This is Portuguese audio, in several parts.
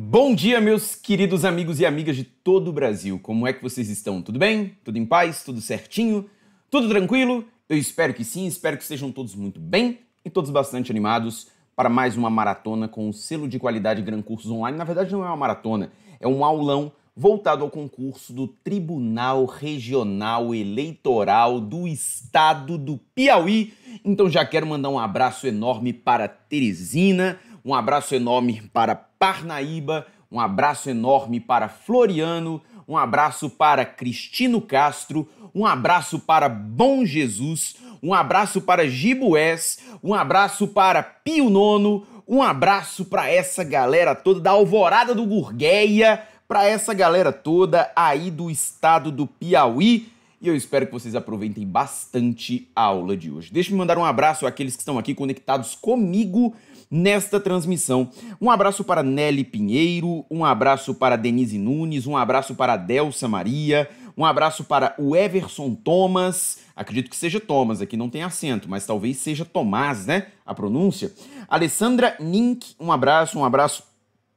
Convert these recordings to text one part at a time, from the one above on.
Bom dia, meus queridos amigos e amigas de todo o Brasil. Como é que vocês estão? Tudo bem? Tudo em paz? Tudo certinho? Tudo tranquilo? Eu espero que sim, espero que sejam todos muito bem e todos bastante animados para mais uma maratona com o selo de qualidade Gran Cursos Online. Na verdade, não é uma maratona, é um aulão voltado ao concurso do Tribunal Regional Eleitoral do Estado do Piauí. Então já quero mandar um abraço enorme para Teresina, um abraço enorme para Parnaíba, um abraço enorme para Floriano, um abraço para Cristino Castro, um abraço para Bom Jesus, um abraço para Gibués, um abraço para Pio Nono, um abraço para essa galera toda da Alvorada do Gurgueia, para essa galera toda aí do estado do Piauí. E eu espero que vocês aproveitem bastante a aula de hoje. Deixa eu mandar um abraço àqueles que estão aqui conectados comigo nesta transmissão. Um abraço para Nelly Pinheiro, um abraço para Denise Nunes, um abraço para Delsa Maria, um abraço para o Everson Thomas, acredito que seja Thomas, aqui não tem acento, mas talvez seja Tomás, né? A pronúncia. Alessandra Nink, um abraço, um abraço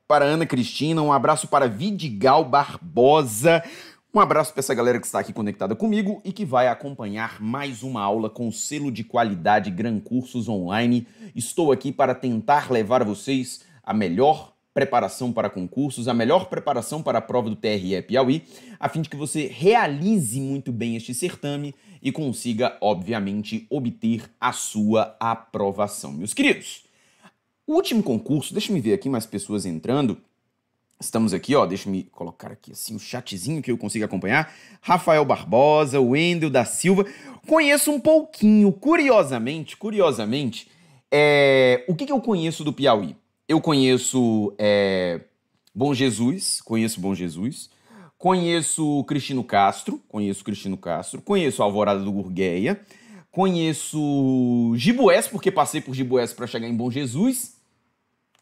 para Ana Cristina, um abraço para Vidigal Barbosa, um abraço para essa galera que está aqui conectada comigo e que vai acompanhar mais uma aula com selo de qualidade Gran Cursos Online. Estou aqui para tentar levar a vocês a melhor preparação para concursos, a melhor preparação para a prova do TRE Piauí, a fim de que você realize muito bem este certame e consiga, obviamente, obter a sua aprovação. Meus queridos, o último concurso, deixa me ver aqui mais pessoas entrando, Estamos aqui, ó, deixa-me colocar aqui assim o um chatzinho que eu consiga acompanhar. Rafael Barbosa, Wendel da Silva. Conheço um pouquinho, curiosamente, curiosamente, é, o que, que eu conheço do Piauí? Eu conheço é, Bom Jesus, conheço Bom Jesus, conheço Cristino Castro, conheço Cristino Castro, conheço Alvorada do Gurgueia, conheço Gibués, porque passei por Gibués para chegar em Bom Jesus.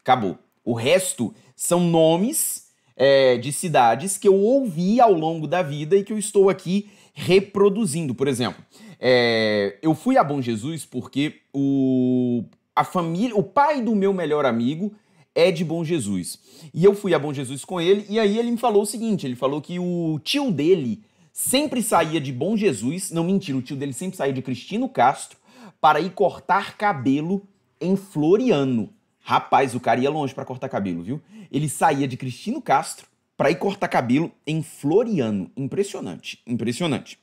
Acabou. O resto são nomes é, de cidades que eu ouvi ao longo da vida e que eu estou aqui reproduzindo. Por exemplo, é, eu fui a Bom Jesus porque o, a família, o pai do meu melhor amigo é de Bom Jesus. E eu fui a Bom Jesus com ele e aí ele me falou o seguinte, ele falou que o tio dele sempre saía de Bom Jesus, não mentira, o tio dele sempre saía de Cristino Castro para ir cortar cabelo em Floriano. Rapaz, o cara ia longe para cortar cabelo, viu? Ele saía de Cristino Castro para ir cortar cabelo em Floriano. Impressionante, impressionante.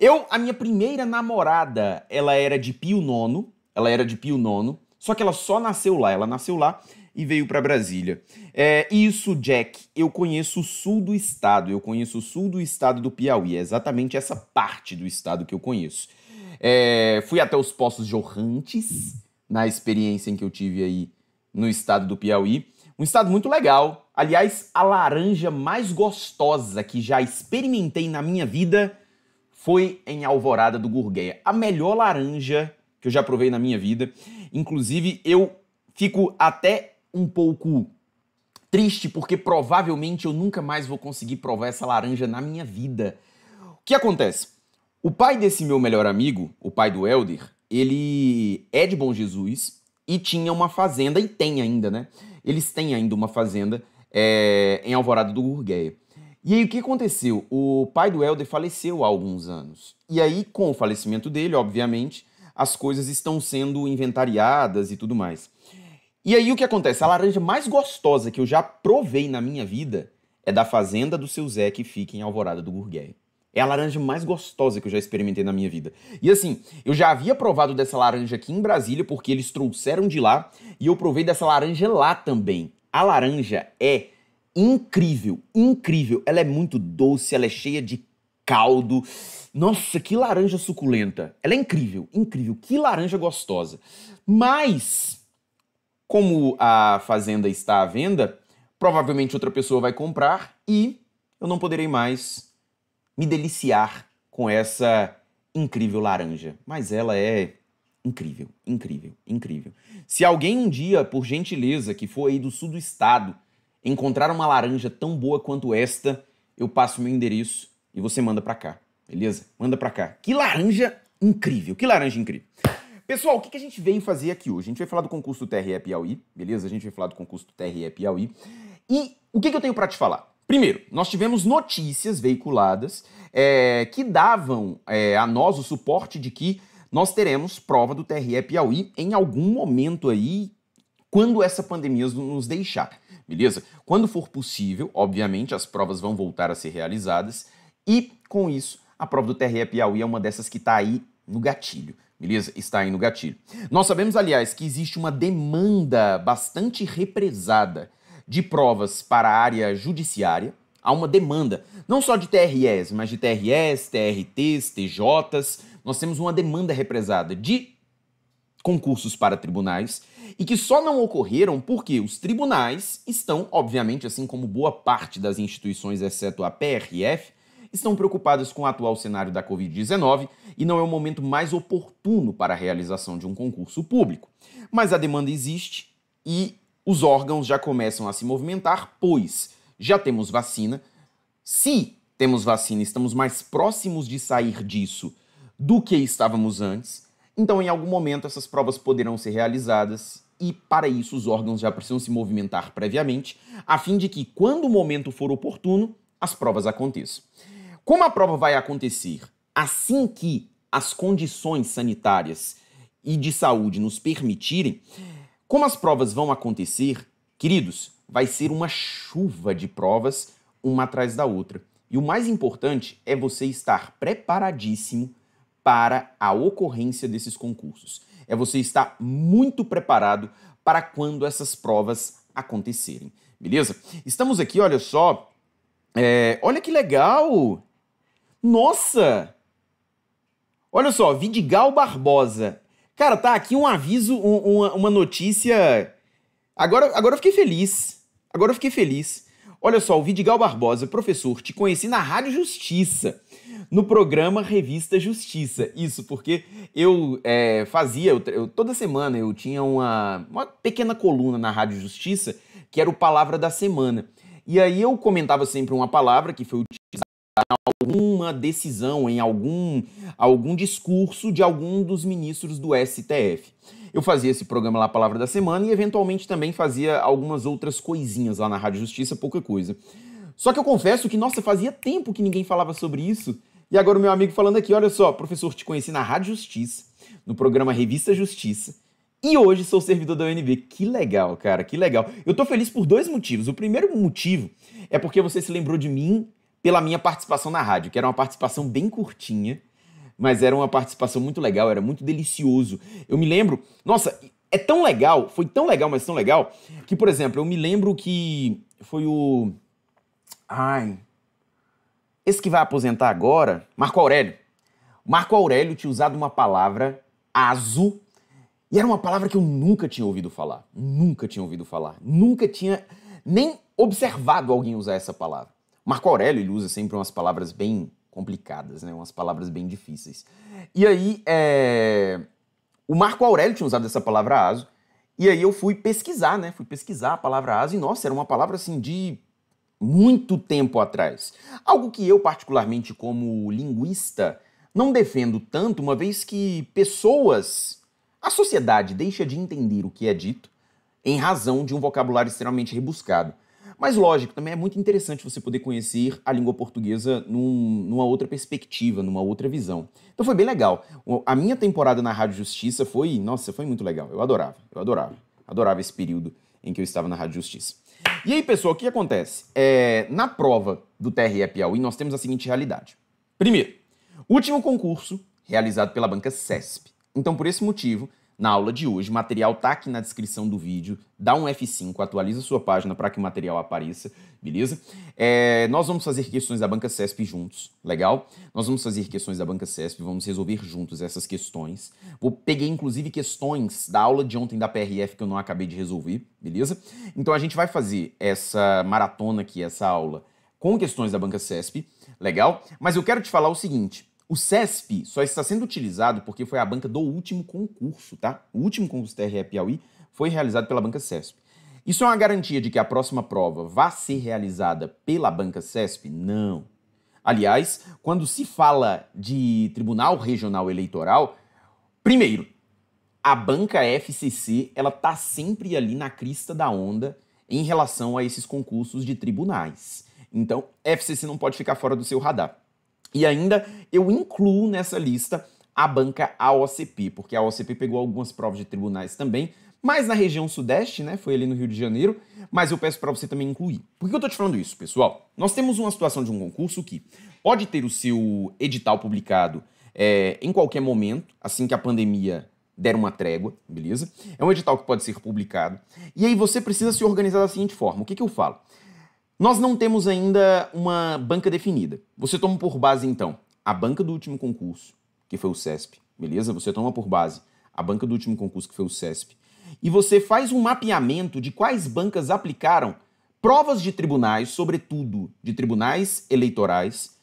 Eu, a minha primeira namorada, ela era de Pio Nono, ela era de Pio Nono, só que ela só nasceu lá, ela nasceu lá e veio para Brasília. É, isso, Jack, eu conheço o sul do estado, eu conheço o sul do estado do Piauí, é exatamente essa parte do estado que eu conheço. É, fui até os Poços Jorrantes, na experiência em que eu tive aí no estado do Piauí. Um estado muito legal. Aliás, a laranja mais gostosa que já experimentei na minha vida foi em Alvorada do Gurgueia. A melhor laranja que eu já provei na minha vida. Inclusive, eu fico até um pouco triste porque provavelmente eu nunca mais vou conseguir provar essa laranja na minha vida. O que acontece? O pai desse meu melhor amigo, o pai do Elder, ele é de Bom Jesus e tinha uma fazenda, e tem ainda, né? Eles têm ainda uma fazenda é, em Alvorada do Gurgueia. E aí o que aconteceu? O pai do Helder faleceu há alguns anos. E aí, com o falecimento dele, obviamente, as coisas estão sendo inventariadas e tudo mais. E aí o que acontece? A laranja mais gostosa que eu já provei na minha vida é da fazenda do seu Zé que fica em Alvorada do Gurgueia. É a laranja mais gostosa que eu já experimentei na minha vida. E assim, eu já havia provado dessa laranja aqui em Brasília, porque eles trouxeram de lá, e eu provei dessa laranja lá também. A laranja é incrível, incrível. Ela é muito doce, ela é cheia de caldo. Nossa, que laranja suculenta. Ela é incrível, incrível. Que laranja gostosa. Mas, como a fazenda está à venda, provavelmente outra pessoa vai comprar e eu não poderei mais me deliciar com essa incrível laranja. Mas ela é incrível, incrível, incrível. Se alguém um dia, por gentileza, que for aí do sul do estado, encontrar uma laranja tão boa quanto esta, eu passo meu endereço e você manda para cá, beleza? Manda para cá. Que laranja incrível, que laranja incrível. Pessoal, o que a gente veio fazer aqui hoje? A gente vai falar do concurso do TRE Piauí, beleza? A gente vai falar do concurso do TRE Piauí. E o que eu tenho para te falar? Primeiro, nós tivemos notícias veiculadas é, que davam é, a nós o suporte de que nós teremos prova do TRE Piauí em algum momento aí, quando essa pandemia nos deixar, beleza? Quando for possível, obviamente, as provas vão voltar a ser realizadas e, com isso, a prova do TRE Piauí é uma dessas que está aí no gatilho, beleza? Está aí no gatilho. Nós sabemos, aliás, que existe uma demanda bastante represada de provas para a área judiciária. Há uma demanda, não só de TREs, mas de TREs, TRTs, TJs. Nós temos uma demanda represada de concursos para tribunais e que só não ocorreram porque os tribunais estão, obviamente, assim como boa parte das instituições, exceto a PRF, estão preocupadas com o atual cenário da Covid-19 e não é o momento mais oportuno para a realização de um concurso público. Mas a demanda existe e os órgãos já começam a se movimentar, pois já temos vacina. Se temos vacina, estamos mais próximos de sair disso do que estávamos antes. Então, em algum momento, essas provas poderão ser realizadas e, para isso, os órgãos já precisam se movimentar previamente, a fim de que, quando o momento for oportuno, as provas aconteçam. Como a prova vai acontecer assim que as condições sanitárias e de saúde nos permitirem, como as provas vão acontecer, queridos, vai ser uma chuva de provas, uma atrás da outra. E o mais importante é você estar preparadíssimo para a ocorrência desses concursos. É você estar muito preparado para quando essas provas acontecerem, beleza? Estamos aqui, olha só. É, olha que legal! Nossa! Olha só, Vidigal Barbosa Cara, tá aqui um aviso, um, uma, uma notícia. Agora, agora eu fiquei feliz. Agora eu fiquei feliz. Olha só, o Vidigal Barbosa, professor, te conheci na Rádio Justiça, no programa Revista Justiça. Isso porque eu é, fazia, eu, eu, toda semana eu tinha uma, uma pequena coluna na Rádio Justiça, que era o Palavra da Semana. E aí eu comentava sempre uma palavra que foi utilizada alguma decisão, em algum, algum discurso de algum dos ministros do STF. Eu fazia esse programa lá, Palavra da Semana, e eventualmente também fazia algumas outras coisinhas lá na Rádio Justiça, pouca coisa. Só que eu confesso que, nossa, fazia tempo que ninguém falava sobre isso. E agora o meu amigo falando aqui, olha só, professor, te conheci na Rádio Justiça, no programa Revista Justiça, e hoje sou servidor da UNB. Que legal, cara, que legal. Eu tô feliz por dois motivos. O primeiro motivo é porque você se lembrou de mim pela minha participação na rádio, que era uma participação bem curtinha, mas era uma participação muito legal, era muito delicioso. Eu me lembro, nossa, é tão legal, foi tão legal, mas tão legal, que, por exemplo, eu me lembro que foi o. Ai. Esse que vai aposentar agora, Marco Aurélio. Marco Aurélio tinha usado uma palavra aso, e era uma palavra que eu nunca tinha ouvido falar. Nunca tinha ouvido falar. Nunca tinha nem observado alguém usar essa palavra. Marco Aurélio ele usa sempre umas palavras bem complicadas, né? Umas palavras bem difíceis. E aí, é... o Marco Aurélio tinha usado essa palavra aso, e aí eu fui pesquisar, né? Fui pesquisar a palavra aso, e nossa, era uma palavra assim de muito tempo atrás. Algo que eu, particularmente, como linguista, não defendo tanto, uma vez que pessoas, a sociedade deixa de entender o que é dito em razão de um vocabulário extremamente rebuscado. Mas, lógico, também é muito interessante você poder conhecer a língua portuguesa num, numa outra perspectiva, numa outra visão. Então foi bem legal. A minha temporada na Rádio Justiça foi, nossa, foi muito legal. Eu adorava, eu adorava. Adorava esse período em que eu estava na Rádio Justiça. E aí, pessoal, o que acontece? É, na prova do TRE Piauí, nós temos a seguinte realidade. Primeiro, último concurso realizado pela banca CESP. Então, por esse motivo, na aula de hoje. O material tá aqui na descrição do vídeo. Dá um F5, atualiza sua página para que o material apareça, beleza? É, nós vamos fazer questões da Banca CESP juntos, legal? Nós vamos fazer questões da Banca CESP, vamos resolver juntos essas questões. Vou peguei inclusive questões da aula de ontem da PRF que eu não acabei de resolver, beleza? Então a gente vai fazer essa maratona aqui, essa aula com questões da Banca CESP, legal? Mas eu quero te falar o seguinte, o CESP só está sendo utilizado porque foi a banca do último concurso, tá? O último concurso TRE Piauí foi realizado pela banca CESP. Isso é uma garantia de que a próxima prova vá ser realizada pela banca CESP? Não. Aliás, quando se fala de Tribunal Regional Eleitoral, primeiro, a banca FCC, ela tá sempre ali na crista da onda em relação a esses concursos de tribunais. Então, FCC não pode ficar fora do seu radar. E ainda eu incluo nessa lista a banca AOCP, porque a AOCP pegou algumas provas de tribunais também, mas na região sudeste, né? Foi ali no Rio de Janeiro, mas eu peço para você também incluir. Por que eu tô te falando isso, pessoal? Nós temos uma situação de um concurso que pode ter o seu edital publicado é, em qualquer momento, assim que a pandemia der uma trégua, beleza? É um edital que pode ser publicado. E aí você precisa se organizar da seguinte forma: o que, que eu falo? Nós não temos ainda uma banca definida. Você toma por base, então, a banca do último concurso, que foi o CESP, beleza? Você toma por base a banca do último concurso, que foi o CESP, e você faz um mapeamento de quais bancas aplicaram provas de tribunais, sobretudo de tribunais eleitorais,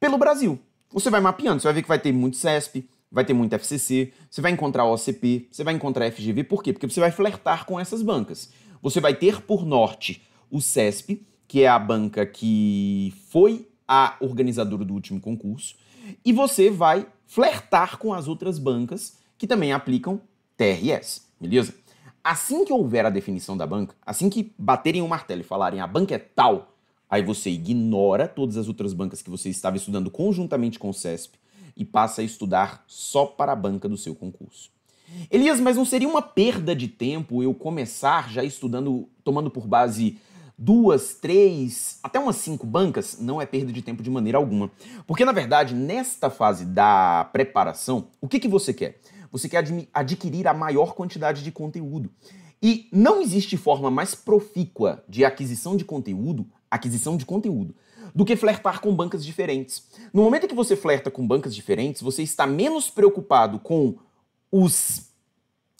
pelo Brasil. Você vai mapeando, você vai ver que vai ter muito CESP, vai ter muito FCC, você vai encontrar OCP, você vai encontrar FGV, por quê? Porque você vai flertar com essas bancas. Você vai ter por norte o CESP, que é a banca que foi a organizadora do último concurso, e você vai flertar com as outras bancas que também aplicam TRS, beleza? Assim que houver a definição da banca, assim que baterem o um martelo e falarem a banca é tal, aí você ignora todas as outras bancas que você estava estudando conjuntamente com o CESP e passa a estudar só para a banca do seu concurso. Elias, mas não seria uma perda de tempo eu começar já estudando, tomando por base duas, três, até umas cinco bancas, não é perda de tempo de maneira alguma. Porque, na verdade, nesta fase da preparação, o que, que você quer? Você quer adquirir a maior quantidade de conteúdo. E não existe forma mais profícua de aquisição de conteúdo, aquisição de conteúdo, do que flertar com bancas diferentes. No momento que você flerta com bancas diferentes, você está menos preocupado com os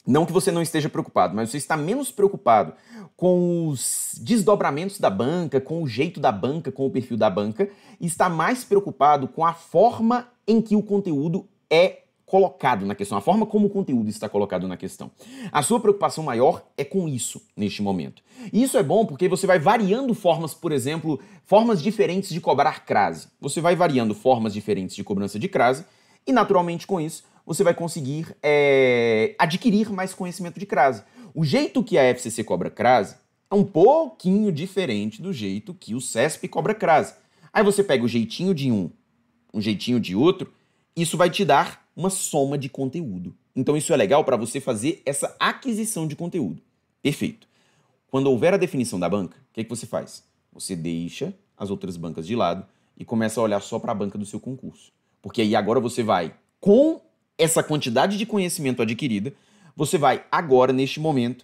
não que você não esteja preocupado, mas você está menos preocupado com os desdobramentos da banca, com o jeito da banca, com o perfil da banca, e está mais preocupado com a forma em que o conteúdo é colocado na questão, a forma como o conteúdo está colocado na questão. A sua preocupação maior é com isso neste momento. E isso é bom porque você vai variando formas, por exemplo, formas diferentes de cobrar crase. Você vai variando formas diferentes de cobrança de crase e naturalmente com isso você vai conseguir é, adquirir mais conhecimento de crase. O jeito que a FCC cobra crase é um pouquinho diferente do jeito que o CESP cobra crase. Aí você pega o jeitinho de um, um jeitinho de outro, isso vai te dar uma soma de conteúdo. Então isso é legal para você fazer essa aquisição de conteúdo. Perfeito. Quando houver a definição da banca, o que, que você faz? Você deixa as outras bancas de lado e começa a olhar só para a banca do seu concurso. Porque aí agora você vai, com essa quantidade de conhecimento adquirida, você vai agora, neste momento,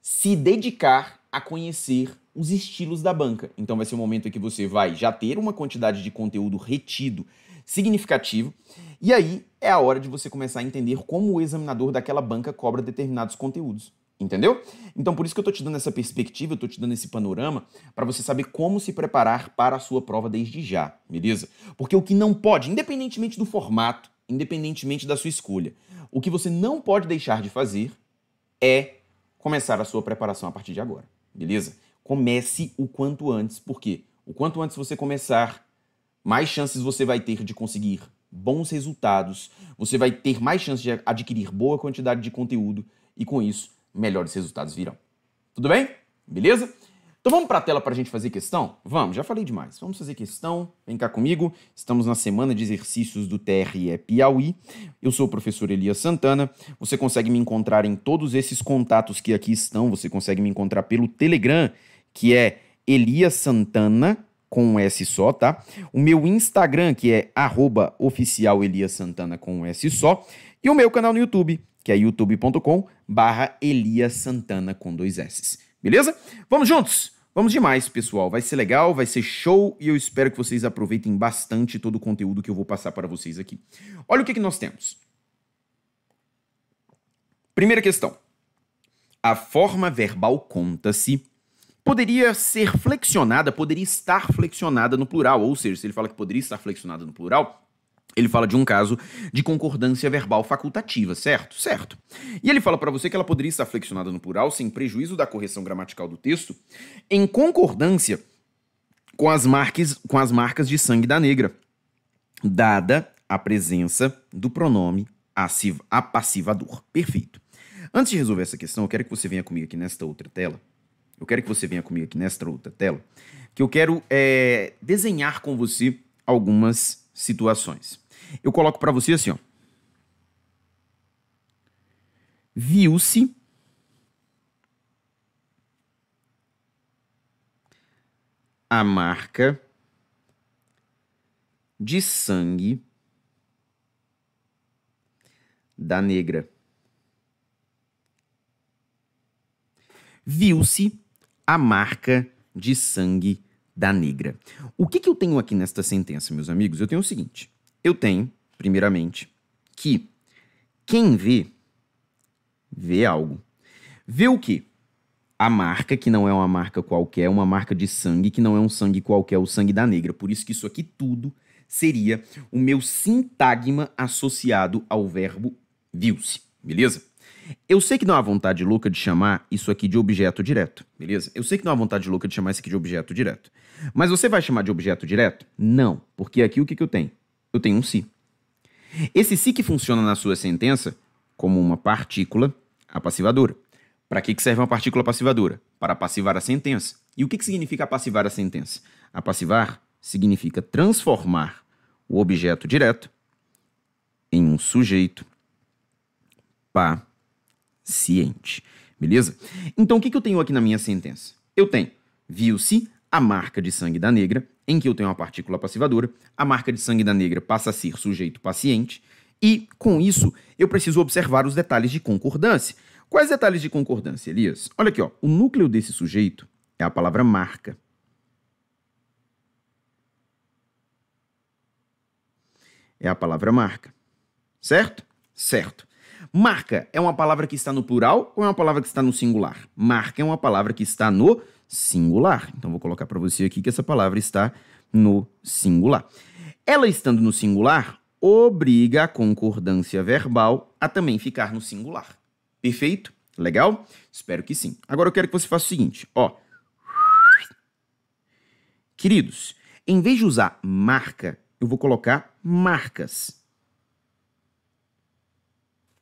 se dedicar a conhecer os estilos da banca. Então vai ser um momento em que você vai já ter uma quantidade de conteúdo retido significativo, e aí é a hora de você começar a entender como o examinador daquela banca cobra determinados conteúdos. Entendeu? Então, por isso que eu estou te dando essa perspectiva, eu estou te dando esse panorama, para você saber como se preparar para a sua prova desde já, beleza? Porque o que não pode, independentemente do formato, independentemente da sua escolha. O que você não pode deixar de fazer é começar a sua preparação a partir de agora, beleza? Comece o quanto antes, porque o quanto antes você começar, mais chances você vai ter de conseguir bons resultados, você vai ter mais chances de adquirir boa quantidade de conteúdo e com isso, melhores resultados virão. Tudo bem? Beleza? Então vamos para a tela para a gente fazer questão? Vamos, já falei demais. Vamos fazer questão. Vem cá comigo. Estamos na semana de exercícios do TRE Piauí. Eu sou o professor Elias Santana. Você consegue me encontrar em todos esses contatos que aqui estão. Você consegue me encontrar pelo Telegram, que é Elias Santana com um S só, tá? O meu Instagram, que é arroba oficial Elias Santana com um S só. E o meu canal no YouTube, que é youtube.com barra Elias Santana com dois S. Beleza? Vamos juntos! Vamos demais, pessoal. Vai ser legal, vai ser show e eu espero que vocês aproveitem bastante todo o conteúdo que eu vou passar para vocês aqui. Olha o que, que nós temos. Primeira questão. A forma verbal conta-se poderia ser flexionada, poderia estar flexionada no plural, ou seja, se ele fala que poderia estar flexionada no plural, ele fala de um caso de concordância verbal facultativa, certo? Certo. E ele fala para você que ela poderia estar flexionada no plural sem prejuízo da correção gramatical do texto, em concordância com as marcas, com as marcas de sangue da negra, dada a presença do pronome apassivador. Perfeito. Antes de resolver essa questão, eu quero que você venha comigo aqui nesta outra tela. Eu quero que você venha comigo aqui nesta outra tela, que eu quero é, desenhar com você algumas situações. Eu coloco para você assim, ó. Viu-se a marca de sangue da negra. Viu-se a marca de sangue da negra. O que, que eu tenho aqui nesta sentença, meus amigos? Eu tenho o seguinte: eu tenho, primeiramente, que quem vê, vê algo. Vê o quê? a marca, que não é uma marca qualquer, é uma marca de sangue, que não é um sangue qualquer, é o sangue da negra. Por isso que isso aqui tudo seria o meu sintagma associado ao verbo viu-se, beleza? Eu sei que não há vontade louca de chamar isso aqui de objeto direto, beleza? Eu sei que não há vontade louca de chamar isso aqui de objeto direto. Mas você vai chamar de objeto direto? Não, porque aqui o que, que eu tenho? Eu tenho um si. Esse si que funciona na sua sentença como uma partícula apassivadora. Para que, que serve uma partícula passivadora? Para passivar a sentença. E o que, que significa passivar a sentença? Apassivar significa transformar o objeto direto em um sujeito paciente. Beleza? Então, o que, que eu tenho aqui na minha sentença? Eu tenho viu-se a marca de sangue da negra, em que eu tenho uma partícula passivadora, a marca de sangue da negra passa a ser sujeito paciente, e com isso eu preciso observar os detalhes de concordância. Quais detalhes de concordância, Elias? Olha aqui, ó, o núcleo desse sujeito é a palavra marca. É a palavra marca. Certo? Certo. Marca é uma palavra que está no plural ou é uma palavra que está no singular? Marca é uma palavra que está no singular. Então vou colocar para você aqui que essa palavra está no singular. Ela estando no singular obriga a concordância verbal a também ficar no singular. Perfeito? Legal? Espero que sim. Agora eu quero que você faça o seguinte, ó. Queridos, em vez de usar marca, eu vou colocar marcas.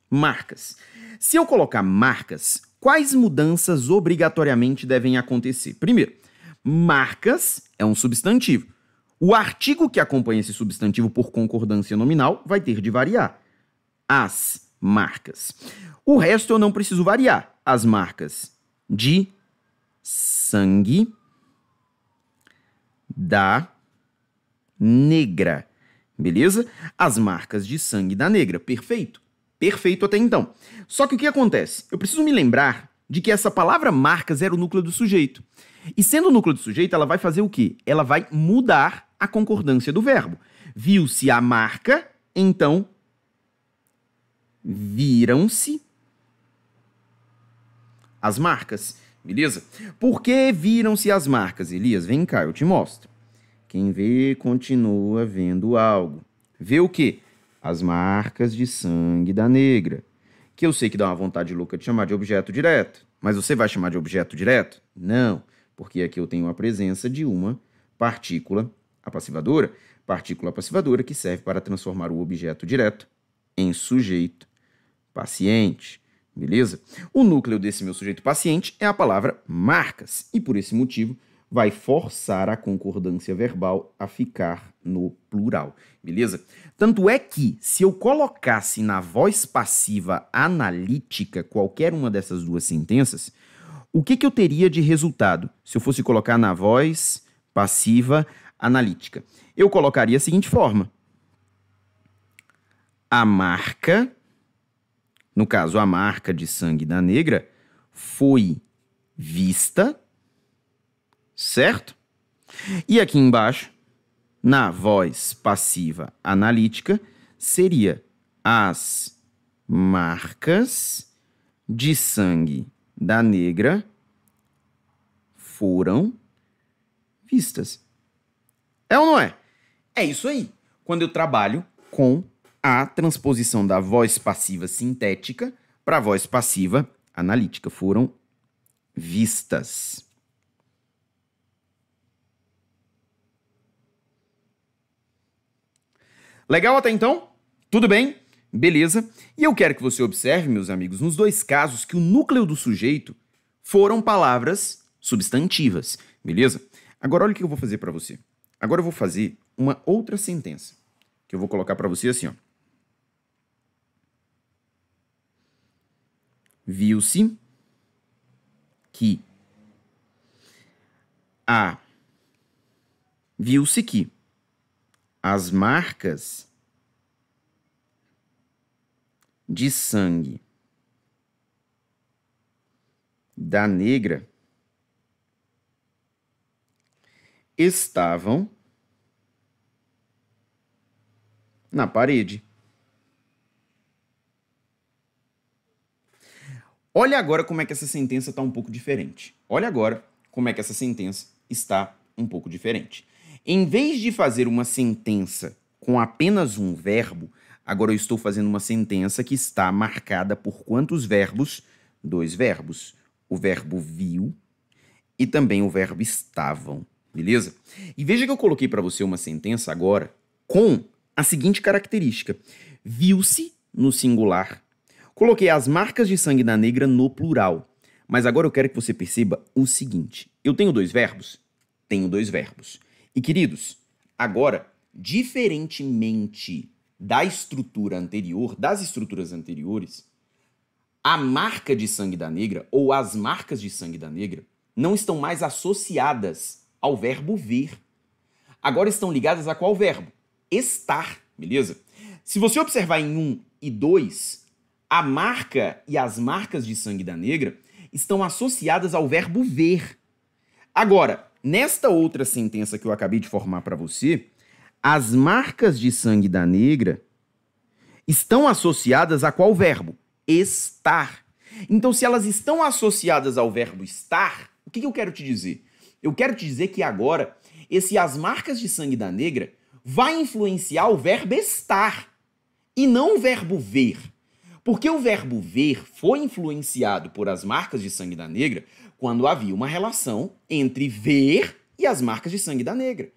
Marcas. Se eu colocar marcas, quais mudanças obrigatoriamente devem acontecer? Primeiro, marcas é um substantivo. O artigo que acompanha esse substantivo por concordância nominal vai ter de variar. As marcas. O resto eu não preciso variar. As marcas de sangue da negra. Beleza? As marcas de sangue da negra. Perfeito. Perfeito até então. Só que o que acontece? Eu preciso me lembrar de que essa palavra marcas era o núcleo do sujeito. E sendo o núcleo do sujeito, ela vai fazer o quê? Ela vai mudar a concordância do verbo. Viu-se a marca, então viram-se as marcas. Beleza? Por que viram-se as marcas, Elias? Vem cá, eu te mostro. Quem vê continua vendo algo. Vê o quê? as marcas de sangue da negra. Que eu sei que dá uma vontade louca de chamar de objeto direto, mas você vai chamar de objeto direto? Não, porque aqui eu tenho a presença de uma partícula apassivadora, partícula apassivadora que serve para transformar o objeto direto em sujeito paciente. Beleza? O núcleo desse meu sujeito paciente é a palavra marcas, e por esse motivo vai forçar a concordância verbal a ficar no plural, beleza? Tanto é que, se eu colocasse na voz passiva analítica qualquer uma dessas duas sentenças, o que, que eu teria de resultado se eu fosse colocar na voz passiva analítica? Eu colocaria a seguinte forma: a marca, no caso, a marca de sangue da negra, foi vista, certo? E aqui embaixo na voz passiva analítica, seria as marcas de sangue da negra foram vistas. É ou não é? É isso aí. Quando eu trabalho com a transposição da voz passiva sintética para a voz passiva analítica, foram vistas. Legal até então? Tudo bem? Beleza. E eu quero que você observe, meus amigos, nos dois casos que o núcleo do sujeito foram palavras substantivas, beleza? Agora olha o que eu vou fazer para você. Agora eu vou fazer uma outra sentença que eu vou colocar para você assim, ó. Viu-se que a viu-se que as marcas de sangue da negra estavam na parede. Olha agora como é que essa sentença está um pouco diferente. Olha agora como é que essa sentença está um pouco diferente. Em vez de fazer uma sentença com apenas um verbo, agora eu estou fazendo uma sentença que está marcada por quantos verbos? Dois verbos. O verbo viu e também o verbo estavam, beleza? E veja que eu coloquei para você uma sentença agora com a seguinte característica: viu-se no singular, coloquei as marcas de sangue da negra no plural. Mas agora eu quero que você perceba o seguinte: eu tenho dois verbos? Tenho dois verbos. E queridos, agora, diferentemente da estrutura anterior, das estruturas anteriores, a marca de sangue da negra ou as marcas de sangue da negra não estão mais associadas ao verbo ver. Agora estão ligadas a qual verbo? Estar, beleza? Se você observar em 1 um e 2, a marca e as marcas de sangue da negra estão associadas ao verbo ver. Agora, Nesta outra sentença que eu acabei de formar para você, as marcas de sangue da negra estão associadas a qual verbo? Estar. Então, se elas estão associadas ao verbo estar, o que, eu quero te dizer? Eu quero te dizer que agora esse as marcas de sangue da negra vai influenciar o verbo estar e não o verbo ver. Porque o verbo ver foi influenciado por as marcas de sangue da negra, quando havia uma relação entre ver e as marcas de sangue da negra.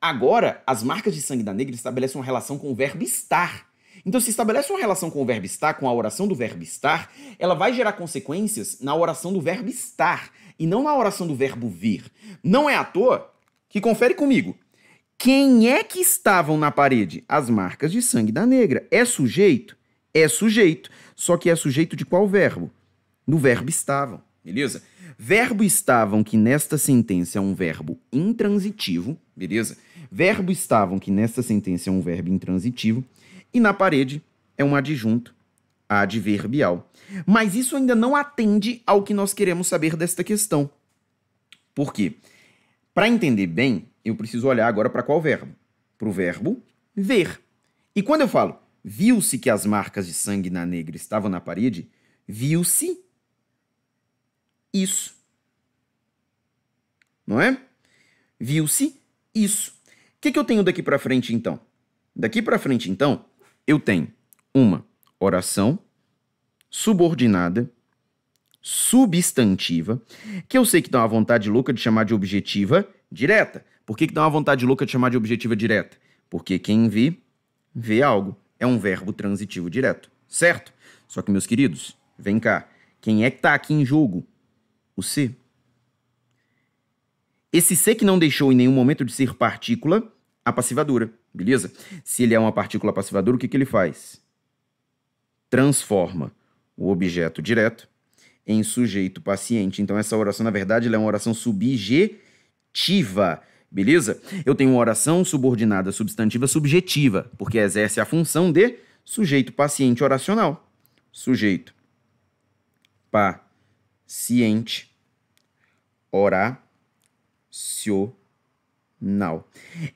Agora, as marcas de sangue da negra estabelecem uma relação com o verbo estar. Então, se estabelece uma relação com o verbo estar, com a oração do verbo estar, ela vai gerar consequências na oração do verbo estar e não na oração do verbo vir. Não é à toa que confere comigo. Quem é que estavam na parede? As marcas de sangue da negra. É sujeito? É sujeito. Só que é sujeito de qual verbo? No verbo estavam. Beleza? Verbo estavam que nesta sentença é um verbo intransitivo, beleza? Verbo estavam que nesta sentença é um verbo intransitivo. E na parede é um adjunto adverbial. Mas isso ainda não atende ao que nós queremos saber desta questão. Por quê? Para entender bem, eu preciso olhar agora para qual verbo? Para o verbo ver. E quando eu falo viu-se que as marcas de sangue na negra estavam na parede, viu-se isso. Não é? Viu-se isso. O que, que eu tenho daqui para frente então? Daqui para frente então, eu tenho uma oração subordinada substantiva, que eu sei que dá uma vontade louca de chamar de objetiva direta. Por que, que dá uma vontade louca de chamar de objetiva direta? Porque quem vê, vê algo. É um verbo transitivo direto, certo? Só que, meus queridos, vem cá. Quem é que tá aqui em jogo? o C. Esse C que não deixou em nenhum momento de ser partícula passivadora beleza? Se ele é uma partícula passivadora o que, que ele faz? Transforma o objeto direto em sujeito paciente. Então, essa oração, na verdade, é uma oração subjetiva, beleza? Eu tenho uma oração subordinada substantiva subjetiva, porque exerce a função de sujeito paciente oracional. Sujeito pa ciente, oracional.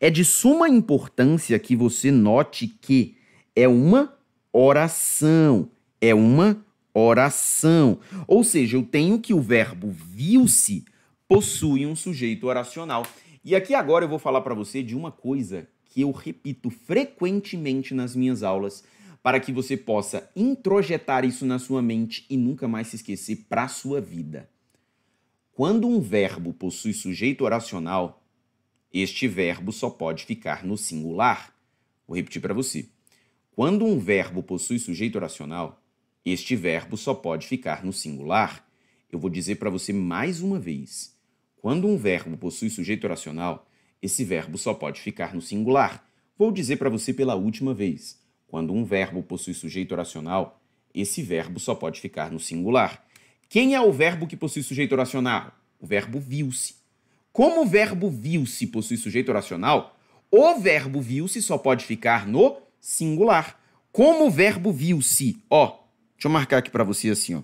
É de suma importância que você note que é uma oração, é uma oração. Ou seja, eu tenho que o verbo viu-se possui um sujeito oracional. E aqui agora eu vou falar para você de uma coisa que eu repito frequentemente nas minhas aulas para que você possa introjetar isso na sua mente e nunca mais se esquecer para a sua vida. Quando um verbo possui sujeito oracional, este verbo só pode ficar no singular. Vou repetir para você. Quando um verbo possui sujeito oracional, este verbo só pode ficar no singular. Eu vou dizer para você mais uma vez. Quando um verbo possui sujeito oracional, esse verbo só pode ficar no singular. Vou dizer para você pela última vez. Quando um verbo possui sujeito oracional, esse verbo só pode ficar no singular. Quem é o verbo que possui sujeito oracional? O verbo viu-se. Como o verbo viu-se possui sujeito oracional, o verbo viu-se só pode ficar no singular. Como o verbo viu-se, ó, deixa eu marcar aqui para você assim, ó.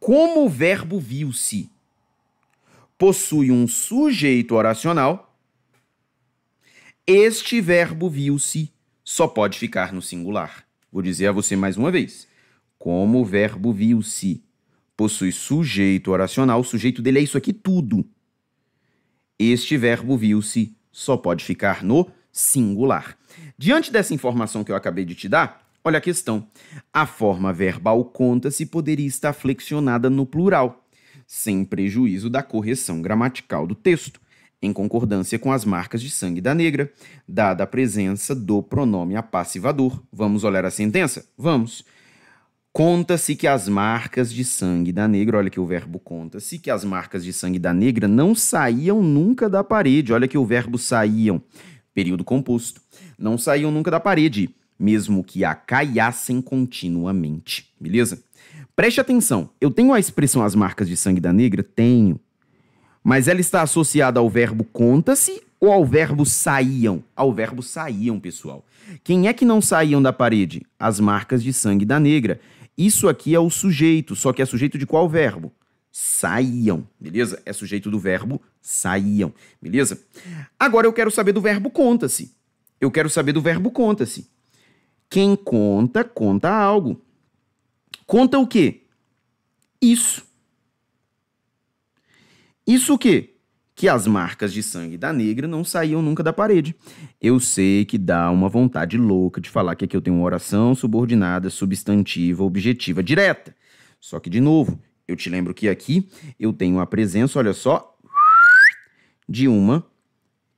Como o verbo viu-se possui um sujeito oracional, este verbo viu-se só pode ficar no singular. Vou dizer a você mais uma vez. Como o verbo viu-se possui sujeito oracional, o sujeito dele é isso aqui tudo. Este verbo viu-se só pode ficar no singular. Diante dessa informação que eu acabei de te dar, olha a questão. A forma verbal conta-se poderia estar flexionada no plural, sem prejuízo da correção gramatical do texto em concordância com as marcas de sangue da negra, dada a presença do pronome apassivador. Vamos olhar a sentença? Vamos. Conta-se que as marcas de sangue da negra, olha que o verbo conta-se que as marcas de sangue da negra não saíam nunca da parede, olha que o verbo saíam, período composto, não saíam nunca da parede, mesmo que a caiassem continuamente, beleza? Preste atenção, eu tenho a expressão as marcas de sangue da negra? Tenho. Mas ela está associada ao verbo conta-se ou ao verbo saíam? Ao verbo saíam, pessoal. Quem é que não saíam da parede? As marcas de sangue da negra. Isso aqui é o sujeito, só que é sujeito de qual verbo? Saíam, beleza? É sujeito do verbo saíam, beleza? Agora eu quero saber do verbo conta-se. Eu quero saber do verbo conta-se. Quem conta, conta algo. Conta o quê? Isso. Isso o quê? Que as marcas de sangue da negra não saíam nunca da parede. Eu sei que dá uma vontade louca de falar que aqui eu tenho uma oração subordinada, substantiva, objetiva, direta. Só que, de novo, eu te lembro que aqui eu tenho a presença, olha só, de uma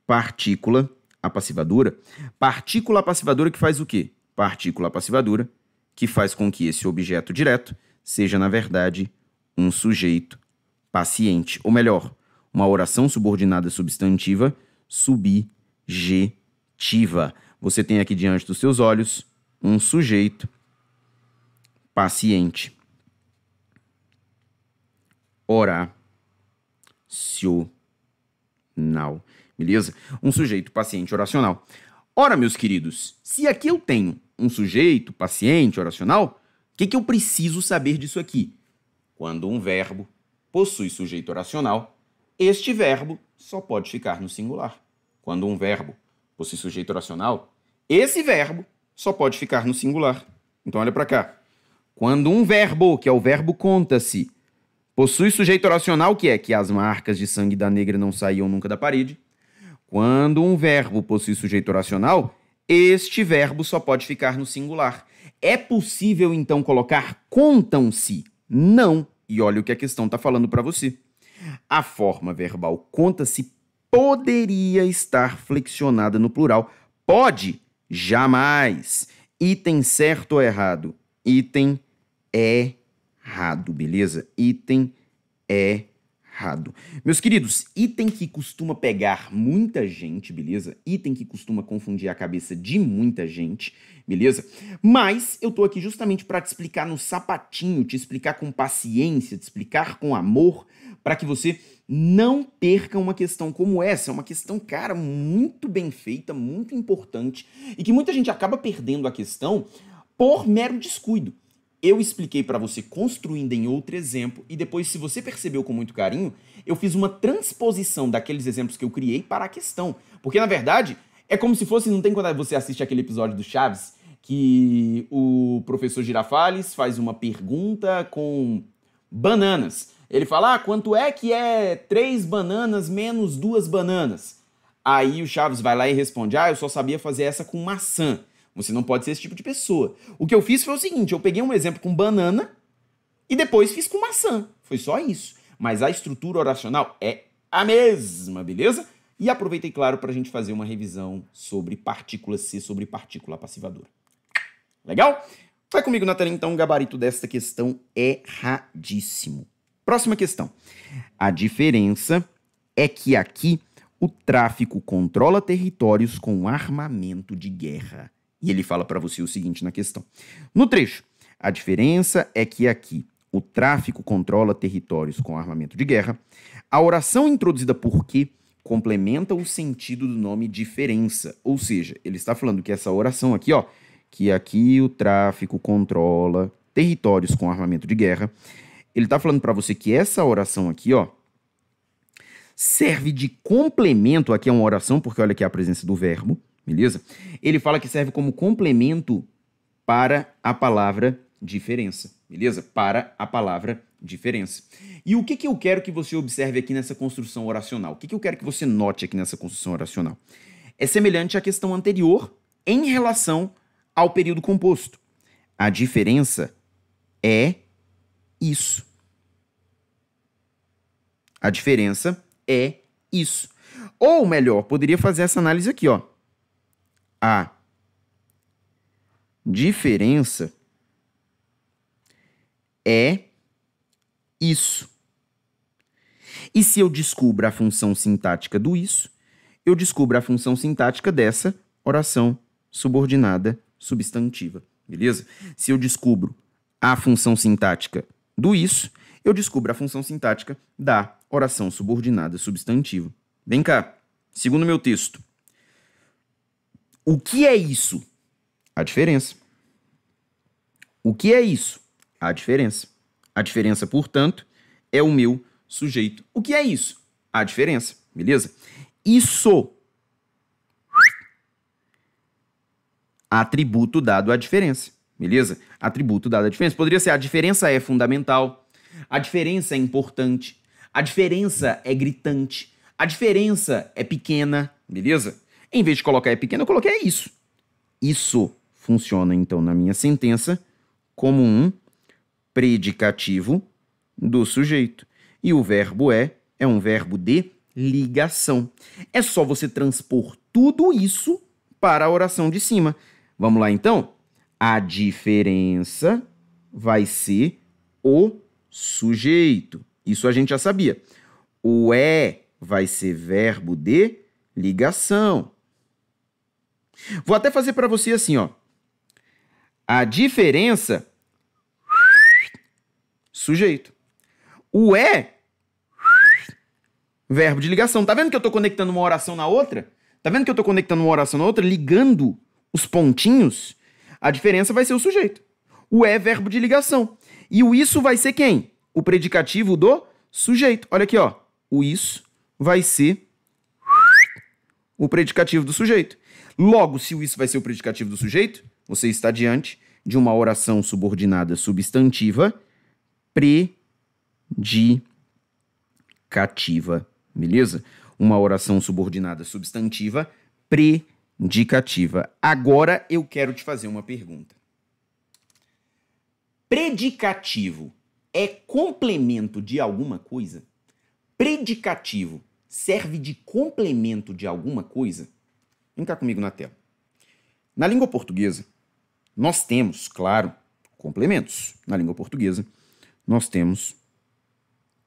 partícula apassivadora. Partícula apassivadora que faz o quê? Partícula apassivadora que faz com que esse objeto direto seja, na verdade, um sujeito paciente, ou melhor, uma oração subordinada substantiva subjetiva. Você tem aqui diante dos seus olhos um sujeito paciente. Oracional. Beleza? Um sujeito paciente oracional. Ora, meus queridos, se aqui eu tenho um sujeito paciente oracional, o que, que eu preciso saber disso aqui? Quando um verbo possui sujeito oracional, este verbo só pode ficar no singular. Quando um verbo possui sujeito oracional, esse verbo só pode ficar no singular. Então olha para cá. Quando um verbo, que é o verbo conta-se, possui sujeito oracional, que é que as marcas de sangue da negra não saíam nunca da parede. Quando um verbo possui sujeito oracional, este verbo só pode ficar no singular. É possível então colocar contam-se? Não, e olha o que a questão está falando para você. A forma verbal conta-se poderia estar flexionada no plural. Pode, jamais. Item certo ou errado? Item errado, beleza? Item errado errado. Meus queridos, item que costuma pegar muita gente, beleza? Item que costuma confundir a cabeça de muita gente, beleza? Mas eu tô aqui justamente para te explicar no sapatinho, te explicar com paciência, te explicar com amor, para que você não perca uma questão como essa. É uma questão, cara, muito bem feita, muito importante e que muita gente acaba perdendo a questão por mero descuido eu expliquei para você construindo em outro exemplo e depois, se você percebeu com muito carinho, eu fiz uma transposição daqueles exemplos que eu criei para a questão. Porque, na verdade, é como se fosse, não tem quando você assiste aquele episódio do Chaves, que o professor Girafales faz uma pergunta com bananas. Ele fala, ah, quanto é que é três bananas menos duas bananas? Aí o Chaves vai lá e responde, ah, eu só sabia fazer essa com maçã. Você não pode ser esse tipo de pessoa. O que eu fiz foi o seguinte: eu peguei um exemplo com banana e depois fiz com maçã. Foi só isso. Mas a estrutura oracional é a mesma, beleza? E aproveitei, claro, para a gente fazer uma revisão sobre partícula C, sobre partícula passivadora. Legal? Vai comigo na tela, então, o gabarito desta questão é erradíssimo. Próxima questão. A diferença é que aqui o tráfico controla territórios com armamento de guerra. E ele fala para você o seguinte na questão. No trecho, a diferença é que aqui o tráfico controla territórios com armamento de guerra. A oração introduzida por quê complementa o sentido do nome diferença, ou seja, ele está falando que essa oração aqui, ó, que aqui o tráfico controla territórios com armamento de guerra. Ele está falando para você que essa oração aqui, ó, serve de complemento, aqui é uma oração, porque olha aqui a presença do verbo, beleza? Ele fala que serve como complemento para a palavra diferença, beleza? Para a palavra diferença. E o que, que eu quero que você observe aqui nessa construção oracional? O que, que eu quero que você note aqui nessa construção oracional? É semelhante à questão anterior em relação ao período composto. A diferença é isso. A diferença é isso. Ou melhor, poderia fazer essa análise aqui, ó a diferença é isso. E se eu descubro a função sintática do isso, eu descubro a função sintática dessa oração subordinada substantiva, beleza? Se eu descubro a função sintática do isso, eu descubro a função sintática da oração subordinada substantiva. Vem cá, segundo meu texto, o que é isso? A diferença. O que é isso? A diferença. A diferença, portanto, é o meu sujeito. O que é isso? A diferença, beleza? Isso. Atributo dado à diferença, beleza? Atributo dado à diferença. Poderia ser a diferença é fundamental, a diferença é importante, a diferença é gritante, a diferença é pequena, beleza? Em vez de colocar é pequeno, eu coloquei é isso. Isso funciona, então, na minha sentença como um predicativo do sujeito. E o verbo é é um verbo de ligação. É só você transpor tudo isso para a oração de cima. Vamos lá então? A diferença vai ser o sujeito. Isso a gente já sabia. O é vai ser verbo de ligação. Vou até fazer para você assim, ó. A diferença sujeito. O é verbo de ligação. Tá vendo que eu tô conectando uma oração na outra? Tá vendo que eu tô conectando uma oração na outra, ligando os pontinhos? A diferença vai ser o sujeito. O é verbo de ligação. E o isso vai ser quem? O predicativo do sujeito. Olha aqui, ó. O isso vai ser o predicativo do sujeito. Logo, se o isso vai ser o predicativo do sujeito, você está diante de uma oração subordinada substantiva predicativa. Beleza? Uma oração subordinada substantiva predicativa. Agora eu quero te fazer uma pergunta. Predicativo é complemento de alguma coisa? Predicativo serve de complemento de alguma coisa? Vem cá comigo na tela. Na língua portuguesa, nós temos, claro, complementos. Na língua portuguesa, nós temos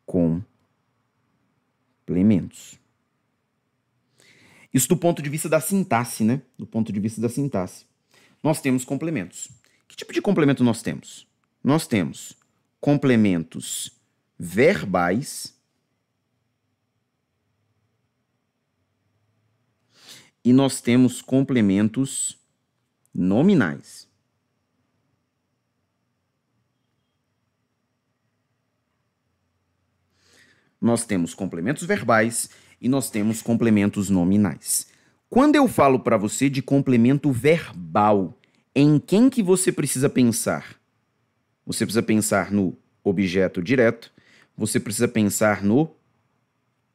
complementos. Isso do ponto de vista da sintaxe, né? Do ponto de vista da sintaxe. Nós temos complementos. Que tipo de complemento nós temos? Nós temos complementos verbais e nós temos complementos nominais. Nós temos complementos verbais e nós temos complementos nominais. Quando eu falo para você de complemento verbal, em quem que você precisa pensar? Você precisa pensar no objeto direto, você precisa pensar no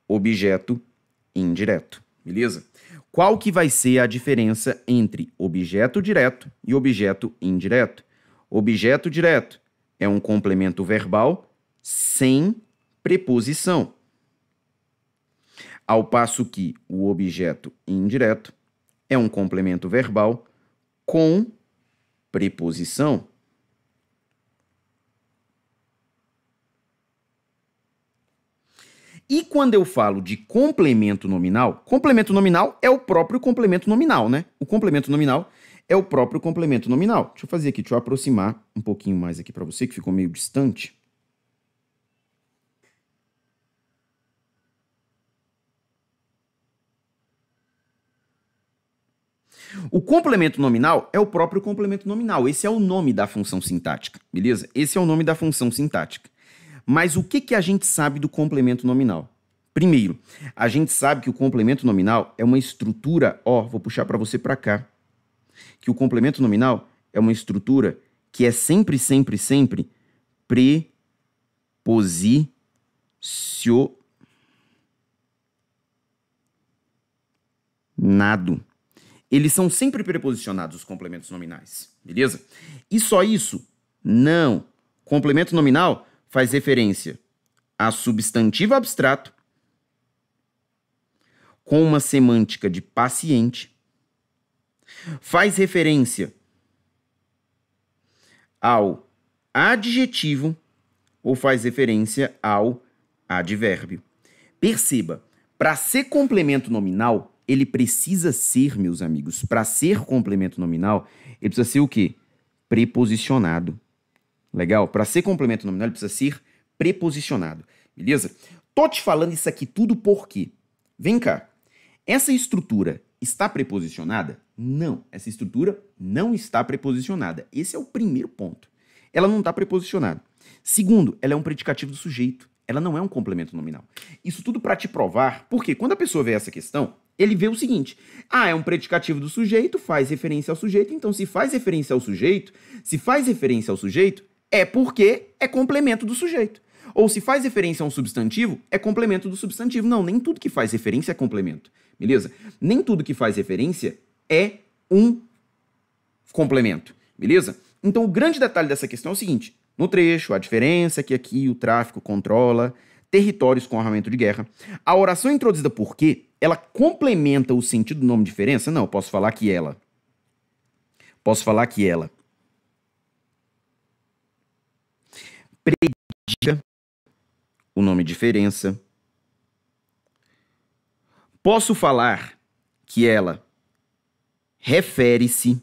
objeto indireto, beleza? qual que vai ser a diferença entre objeto direto e objeto indireto. Objeto direto é um complemento verbal sem preposição. Ao passo que o objeto indireto é um complemento verbal com preposição. E quando eu falo de complemento nominal, complemento nominal é o próprio complemento nominal, né? O complemento nominal é o próprio complemento nominal. Deixa eu fazer aqui, deixa eu aproximar um pouquinho mais aqui para você que ficou meio distante. O complemento nominal é o próprio complemento nominal. Esse é o nome da função sintática, beleza? Esse é o nome da função sintática. Mas o que, que a gente sabe do complemento nominal? Primeiro, a gente sabe que o complemento nominal é uma estrutura, ó, vou puxar para você para cá, que o complemento nominal é uma estrutura que é sempre, sempre, sempre preposicionado. Eles são sempre preposicionados, os complementos nominais, beleza? E só isso? Não. Complemento nominal faz referência a substantivo abstrato com uma semântica de paciente, faz referência ao adjetivo ou faz referência ao advérbio. Perceba, para ser complemento nominal, ele precisa ser, meus amigos, para ser complemento nominal, ele precisa ser o quê? Preposicionado. Legal? Para ser complemento nominal, ele precisa ser preposicionado. Beleza? Tô te falando isso aqui tudo porque. Vem cá. Essa estrutura está preposicionada? Não. Essa estrutura não está preposicionada. Esse é o primeiro ponto. Ela não está preposicionada. Segundo, ela é um predicativo do sujeito. Ela não é um complemento nominal. Isso tudo para te provar, porque quando a pessoa vê essa questão, ele vê o seguinte: ah, é um predicativo do sujeito, faz referência ao sujeito, então se faz referência ao sujeito, se faz referência ao sujeito, é porque é complemento do sujeito. Ou se faz referência a um substantivo, é complemento do substantivo. Não, nem tudo que faz referência é complemento. Beleza? Nem tudo que faz referência é um complemento. Beleza? Então, o grande detalhe dessa questão é o seguinte: no trecho, a diferença é que aqui o tráfico controla territórios com armamento de guerra. A oração introduzida por quê? Ela complementa o sentido do nome diferença? Não, posso falar que ela. Posso falar que ela predica o nome diferença. Posso falar que ela refere-se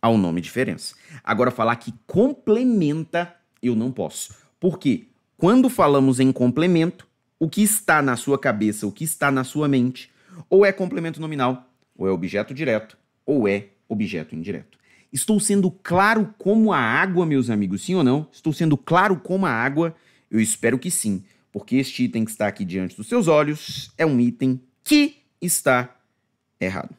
ao nome diferença. Agora, falar que complementa, eu não posso. Porque quando falamos em complemento, o que está na sua cabeça, o que está na sua mente, ou é complemento nominal, ou é objeto direto, ou é objeto indireto. Estou sendo claro como a água, meus amigos, sim ou não? Estou sendo claro como a água? Eu espero que sim, porque este item que está aqui diante dos seus olhos é um item que está errado.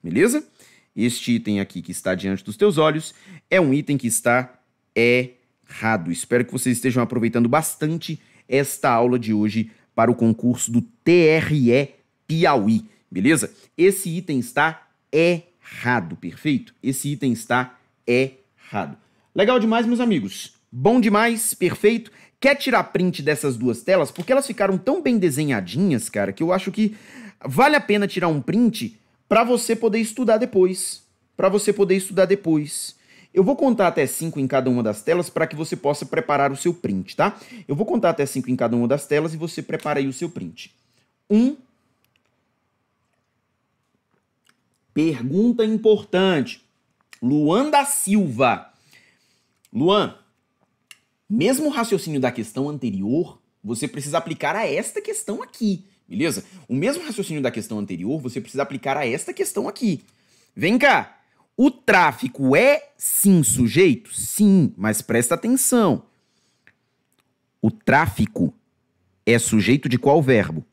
Beleza? Este item aqui que está diante dos teus olhos é um item que está errado. Espero que vocês estejam aproveitando bastante esta aula de hoje para o concurso do TRE Piauí, beleza? Esse item está errado errado, perfeito? Esse item está errado. Legal demais, meus amigos. Bom demais, perfeito. Quer tirar print dessas duas telas? Porque elas ficaram tão bem desenhadinhas, cara, que eu acho que vale a pena tirar um print para você poder estudar depois. Para você poder estudar depois. Eu vou contar até 5 em cada uma das telas para que você possa preparar o seu print, tá? Eu vou contar até 5 em cada uma das telas e você prepara aí o seu print. 1, um, Pergunta importante. Luan da Silva. Luan, mesmo o raciocínio da questão anterior, você precisa aplicar a esta questão aqui, beleza? O mesmo raciocínio da questão anterior, você precisa aplicar a esta questão aqui. Vem cá. O tráfico é sim sujeito? Sim, mas presta atenção. O tráfico é sujeito de qual verbo?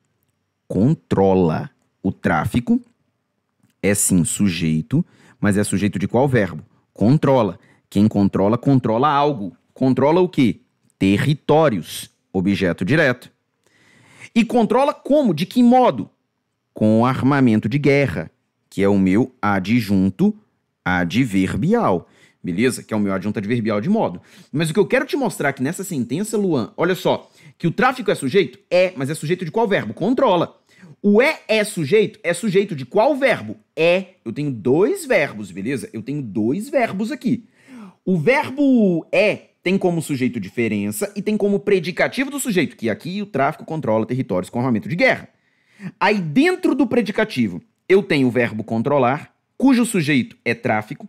Controla. O tráfico é sim sujeito, mas é sujeito de qual verbo? Controla. Quem controla, controla algo. Controla o quê? Territórios, objeto direto. E controla como? De que modo? Com armamento de guerra, que é o meu adjunto adverbial. Beleza? Que é o meu adjunto adverbial de modo. Mas o que eu quero te mostrar aqui nessa sentença, Luan, olha só, que o tráfico é sujeito? É, mas é sujeito de qual verbo? Controla. O é é sujeito é sujeito de qual verbo? É. Eu tenho dois verbos, beleza? Eu tenho dois verbos aqui. O verbo é tem como sujeito diferença e tem como predicativo do sujeito, que é aqui o tráfico controla territórios com armamento de guerra. Aí dentro do predicativo, eu tenho o verbo controlar, cujo sujeito é tráfico,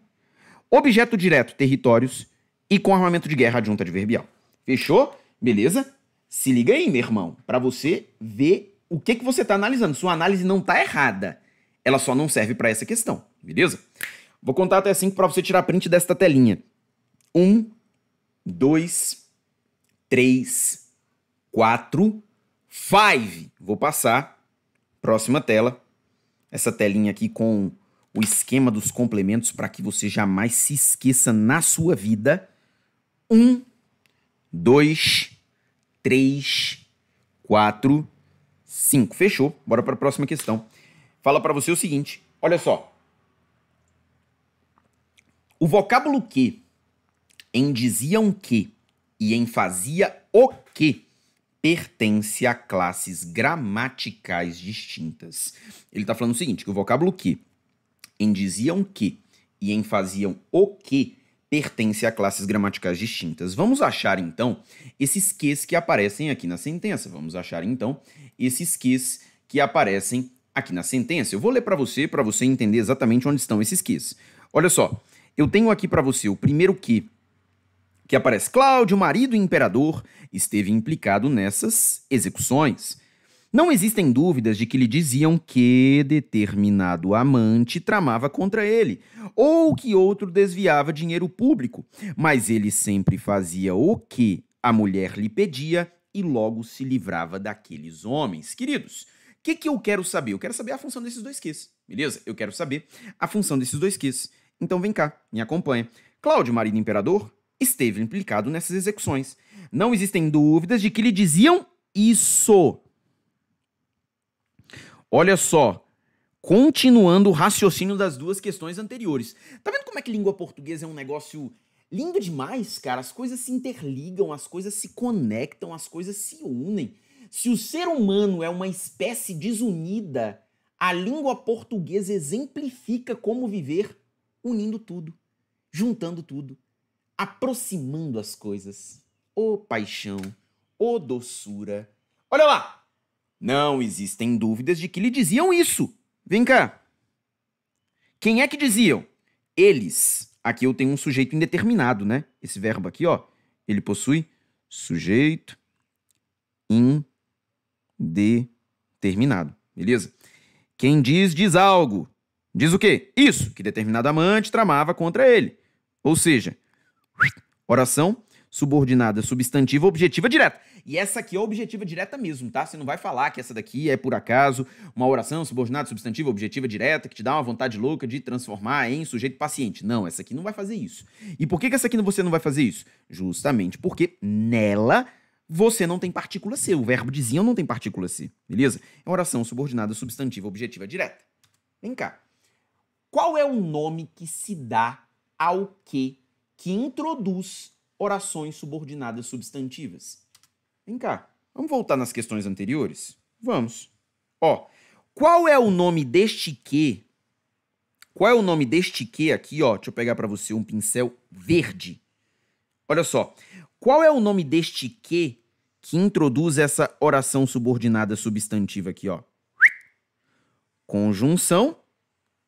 objeto direto, territórios e com armamento de guerra adjunta adverbial. Fechou? Beleza? Se liga aí, meu irmão, para você ver o que, que você está analisando. Sua análise não está errada. Ela só não serve para essa questão, beleza? Vou contar até 5 para você tirar print desta telinha. 1, 2, 3, 4, 5. Vou passar. Próxima tela. Essa telinha aqui com o esquema dos complementos para que você jamais se esqueça na sua vida. 1, 2, 3, 4, 5. 5. Fechou. Bora para a próxima questão. Fala para você o seguinte: olha só. O vocábulo que em diziam que e em fazia o que pertence a classes gramaticais distintas. Ele está falando o seguinte: que o vocábulo que em diziam que e em faziam o que pertence a classes gramaticais distintas. Vamos achar então esses ques que aparecem aqui na sentença. Vamos achar então esses ques que aparecem aqui na sentença. Eu vou ler para você para você entender exatamente onde estão esses ques. Olha só, eu tenho aqui para você o primeiro que que aparece Cláudio, marido imperador, esteve implicado nessas execuções. Não existem dúvidas de que lhe diziam que determinado amante tramava contra ele, ou que outro desviava dinheiro público, mas ele sempre fazia o que a mulher lhe pedia e logo se livrava daqueles homens. Queridos, o que, que eu quero saber? Eu quero saber a função desses dois Qs, beleza? Eu quero saber a função desses dois Qs. Então vem cá, me acompanha. Cláudio, marido imperador, esteve implicado nessas execuções. Não existem dúvidas de que lhe diziam isso Olha só, continuando o raciocínio das duas questões anteriores. Tá vendo como é que língua portuguesa é um negócio lindo demais, cara? As coisas se interligam, as coisas se conectam, as coisas se unem. Se o ser humano é uma espécie desunida, a língua portuguesa exemplifica como viver unindo tudo, juntando tudo, aproximando as coisas. Ô oh, paixão, ô oh, doçura. Olha lá! Não existem dúvidas de que lhe diziam isso. Vem cá. Quem é que diziam? Eles. Aqui eu tenho um sujeito indeterminado, né? Esse verbo aqui, ó, ele possui sujeito indeterminado. Beleza? Quem diz, diz algo. Diz o quê? Isso que determinado amante tramava contra ele. Ou seja, oração subordinada, substantiva, objetiva direta. E essa aqui é objetiva direta mesmo, tá? Você não vai falar que essa daqui é, por acaso, uma oração subordinada substantiva objetiva direta que te dá uma vontade louca de transformar em sujeito paciente. Não, essa aqui não vai fazer isso. E por que, que essa aqui você não vai fazer isso? Justamente porque nela você não tem partícula C. O verbo diziam não tem partícula C, beleza? É oração subordinada substantiva objetiva direta. Vem cá. Qual é o nome que se dá ao que que introduz orações subordinadas substantivas? Vem cá, vamos voltar nas questões anteriores? Vamos. Ó, qual é o nome deste que? Qual é o nome deste que aqui, ó? Deixa eu pegar para você um pincel verde. Olha só. Qual é o nome deste que que introduz essa oração subordinada substantiva aqui, ó? Conjunção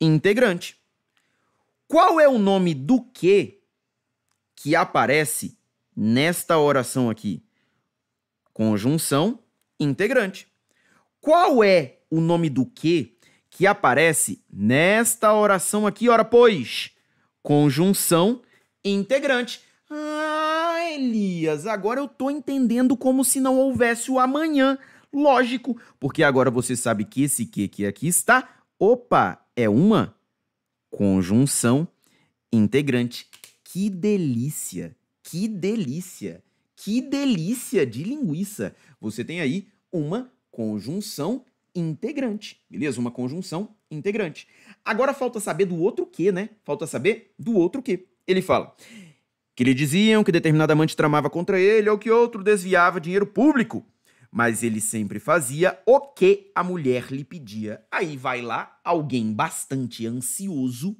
integrante. Qual é o nome do que que aparece nesta oração aqui? conjunção integrante. Qual é o nome do que que aparece nesta oração aqui? Ora, pois, conjunção integrante. Ah, Elias, agora eu tô entendendo como se não houvesse o amanhã. Lógico, porque agora você sabe que esse que que aqui está, opa, é uma conjunção integrante. Que delícia, que delícia. Que delícia de linguiça! Você tem aí uma conjunção integrante, beleza? Uma conjunção integrante. Agora falta saber do outro que, né? Falta saber do outro que. Ele fala que lhe diziam que determinada amante tramava contra ele ou que outro desviava dinheiro público, mas ele sempre fazia o que a mulher lhe pedia. Aí vai lá alguém bastante ansioso,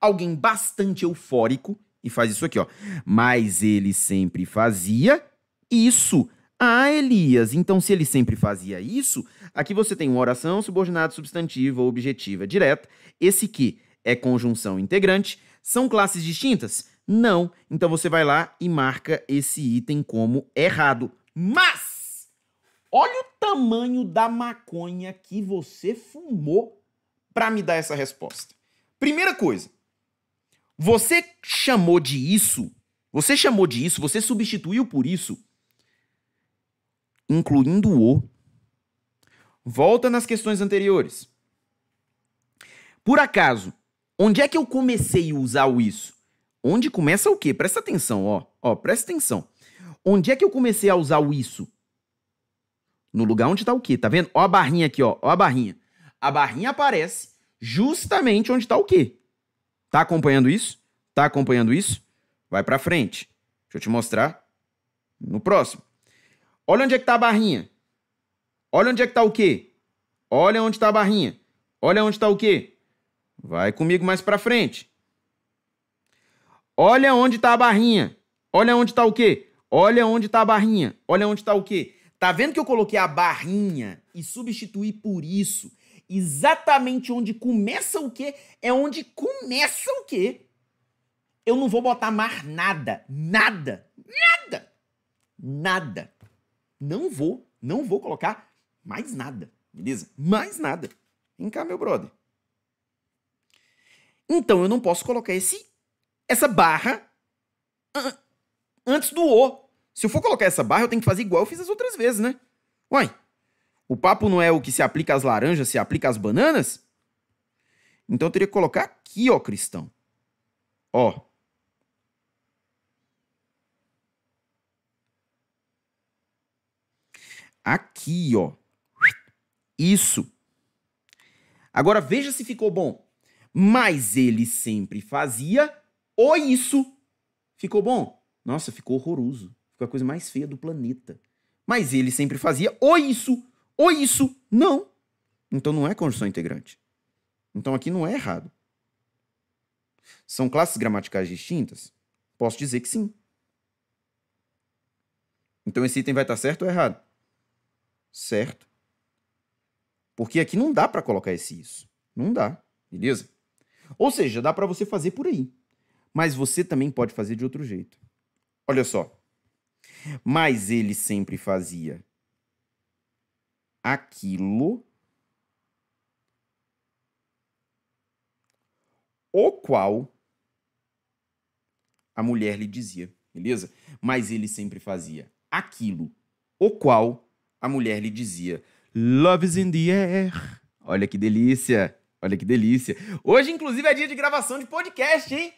alguém bastante eufórico e faz isso aqui, ó. Mas ele sempre fazia isso. Ah, Elias, então se ele sempre fazia isso, aqui você tem uma oração, subordinada substantiva ou objetiva direta. Esse que é conjunção integrante. São classes distintas? Não. Então você vai lá e marca esse item como errado. Mas olha o tamanho da maconha que você fumou para me dar essa resposta. Primeira coisa, você chamou de isso, você chamou de isso, você substituiu por isso, incluindo o. Volta nas questões anteriores. Por acaso, onde é que eu comecei a usar o isso? Onde começa o quê? Presta atenção, ó. Ó, presta atenção. Onde é que eu comecei a usar o isso? No lugar onde está o quê? Tá vendo? Ó a barrinha aqui, ó. Ó a barrinha. A barrinha aparece justamente onde está o quê? Tá acompanhando isso? Tá acompanhando isso? Vai para frente. Deixa eu te mostrar no próximo. Olha onde é que tá a barrinha. Olha onde é que tá o quê? Olha onde tá a barrinha. Olha onde tá o quê? Vai comigo mais para frente. Olha onde tá a barrinha. Olha onde tá o quê? Olha onde tá a barrinha. Olha onde tá o quê? Tá vendo que eu coloquei a barrinha e substituí por isso? exatamente onde começa o que, é onde começa o que. Eu não vou botar mais nada, nada, nada, nada. Não vou, não vou colocar mais nada, beleza? Mais nada. Vem cá, meu brother. Então eu não posso colocar esse, essa barra antes do O. Se eu for colocar essa barra, eu tenho que fazer igual eu fiz as outras vezes, né? Uai, o papo não é o que se aplica às laranjas, se aplica às bananas? Então eu teria que colocar aqui, ó, cristão. Ó. Aqui, ó. Isso. Agora veja se ficou bom. Mas ele sempre fazia ou isso. Ficou bom? Nossa, ficou horroroso. Ficou a coisa mais feia do planeta. Mas ele sempre fazia ou isso ou isso. Não. Então não é conjunção integrante. Então aqui não é errado. São classes gramaticais distintas? Posso dizer que sim. Então esse item vai estar certo ou errado? Certo. Porque aqui não dá para colocar esse isso. Não dá, beleza? Ou seja, dá para você fazer por aí. Mas você também pode fazer de outro jeito. Olha só. Mas ele sempre fazia aquilo o qual a mulher lhe dizia, beleza? Mas ele sempre fazia aquilo o qual a mulher lhe dizia: Love is in the air. Olha que delícia! Olha que delícia! Hoje, inclusive, é dia de gravação de podcast, hein?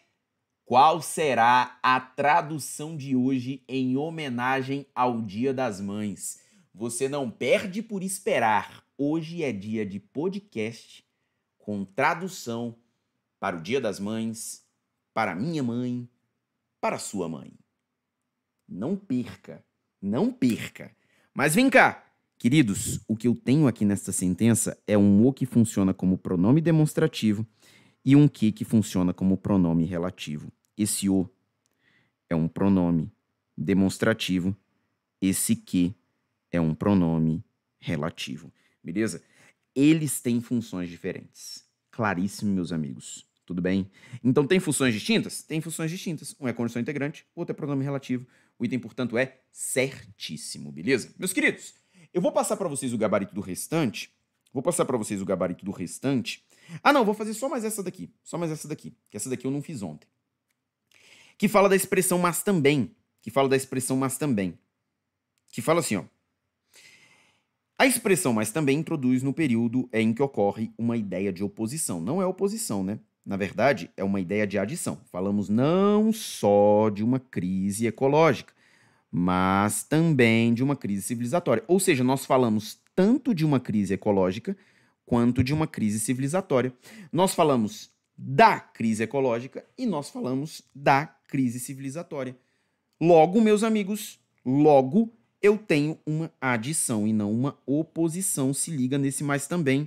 Qual será a tradução de hoje em homenagem ao Dia das Mães? Você não perde por esperar. Hoje é dia de podcast com tradução para o Dia das Mães, para minha mãe, para sua mãe. Não perca, não perca. Mas vem cá, queridos, o que eu tenho aqui nesta sentença é um o que funciona como pronome demonstrativo e um que que funciona como pronome relativo. Esse o é um pronome demonstrativo, esse que é um pronome relativo, beleza? Eles têm funções diferentes. Claríssimo, meus amigos. Tudo bem? Então, tem funções distintas? Tem funções distintas. Um é condição integrante, outro é pronome relativo. O item, portanto, é certíssimo, beleza? Meus queridos, eu vou passar para vocês o gabarito do restante. Vou passar para vocês o gabarito do restante. Ah, não, vou fazer só mais essa daqui. Só mais essa daqui. Que essa daqui eu não fiz ontem. Que fala da expressão mas também. Que fala da expressão mas também. Que fala assim, ó. A expressão mas também introduz no período em que ocorre uma ideia de oposição. Não é oposição, né? Na verdade, é uma ideia de adição. Falamos não só de uma crise ecológica, mas também de uma crise civilizatória. Ou seja, nós falamos tanto de uma crise ecológica quanto de uma crise civilizatória. Nós falamos da crise ecológica e nós falamos da crise civilizatória. Logo, meus amigos, logo eu tenho uma adição e não uma oposição. Se liga nesse mais também.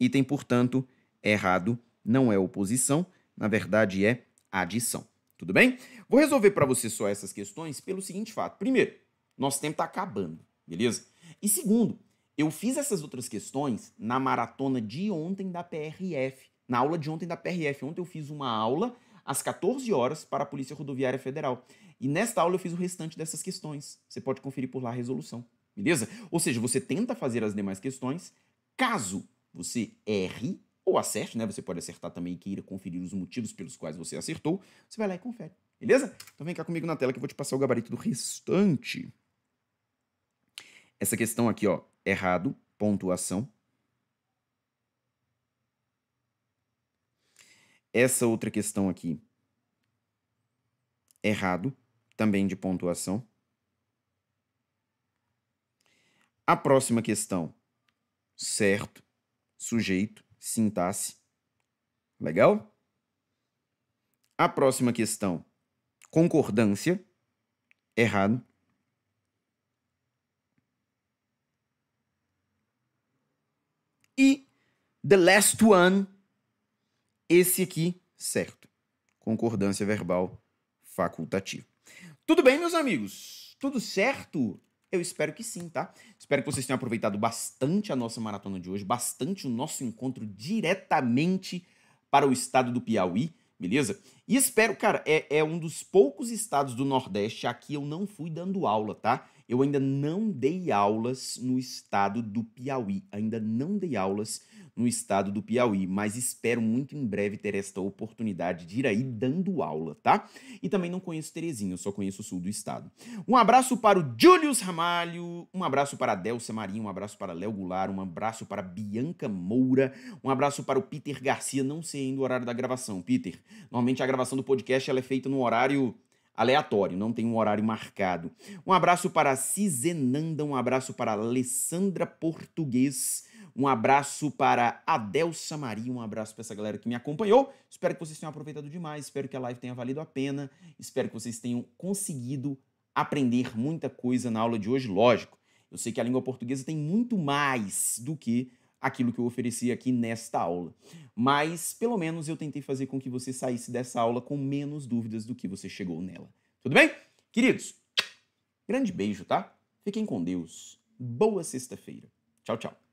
Item, portanto, errado não é oposição, na verdade é adição. Tudo bem? Vou resolver para você só essas questões pelo seguinte fato. Primeiro, nosso tempo está acabando, beleza? E segundo, eu fiz essas outras questões na maratona de ontem da PRF, na aula de ontem da PRF. Ontem eu fiz uma aula às 14 horas para a Polícia Rodoviária Federal. E nesta aula eu fiz o restante dessas questões. Você pode conferir por lá a resolução, beleza? Ou seja, você tenta fazer as demais questões, caso você erre ou acerte, né? Você pode acertar também e queira conferir os motivos pelos quais você acertou. Você vai lá e confere, beleza? Então vem cá comigo na tela que eu vou te passar o gabarito do restante. Essa questão aqui, ó, errado, pontuação. Essa outra questão aqui, errado, também de pontuação. A próxima questão, certo, sujeito, sintaxe. Legal? A próxima questão, concordância, errado. E the last one, esse aqui, certo. Concordância verbal facultativa. Tudo bem, meus amigos? Tudo certo? Eu espero que sim, tá? Espero que vocês tenham aproveitado bastante a nossa maratona de hoje, bastante o nosso encontro diretamente para o estado do Piauí, beleza? E espero, cara, é, é um dos poucos estados do Nordeste aqui eu não fui dando aula, tá? eu ainda não dei aulas no estado do Piauí. Ainda não dei aulas no estado do Piauí, mas espero muito em breve ter esta oportunidade de ir aí dando aula, tá? E também não conheço Terezinha, eu só conheço o sul do estado. Um abraço para o Julius Ramalho, um abraço para a Delcia Marinho, um abraço para Léo Goulart, um abraço para Bianca Moura, um abraço para o Peter Garcia, não sei ainda o horário da gravação, Peter. Normalmente a gravação do podcast ela é feita no horário aleatório, não tem um horário marcado. Um abraço para Cizenanda, um abraço para Alessandra Português, um abraço para Adelsa Maria, um abraço para essa galera que me acompanhou. Espero que vocês tenham aproveitado demais, espero que a live tenha valido a pena, espero que vocês tenham conseguido aprender muita coisa na aula de hoje, lógico. Eu sei que a língua portuguesa tem muito mais do que aquilo que eu ofereci aqui nesta aula. Mas pelo menos eu tentei fazer com que você saísse dessa aula com menos dúvidas do que você chegou nela. Tudo bem? Queridos, grande beijo, tá? Fiquem com Deus. Boa sexta-feira. Tchau, tchau.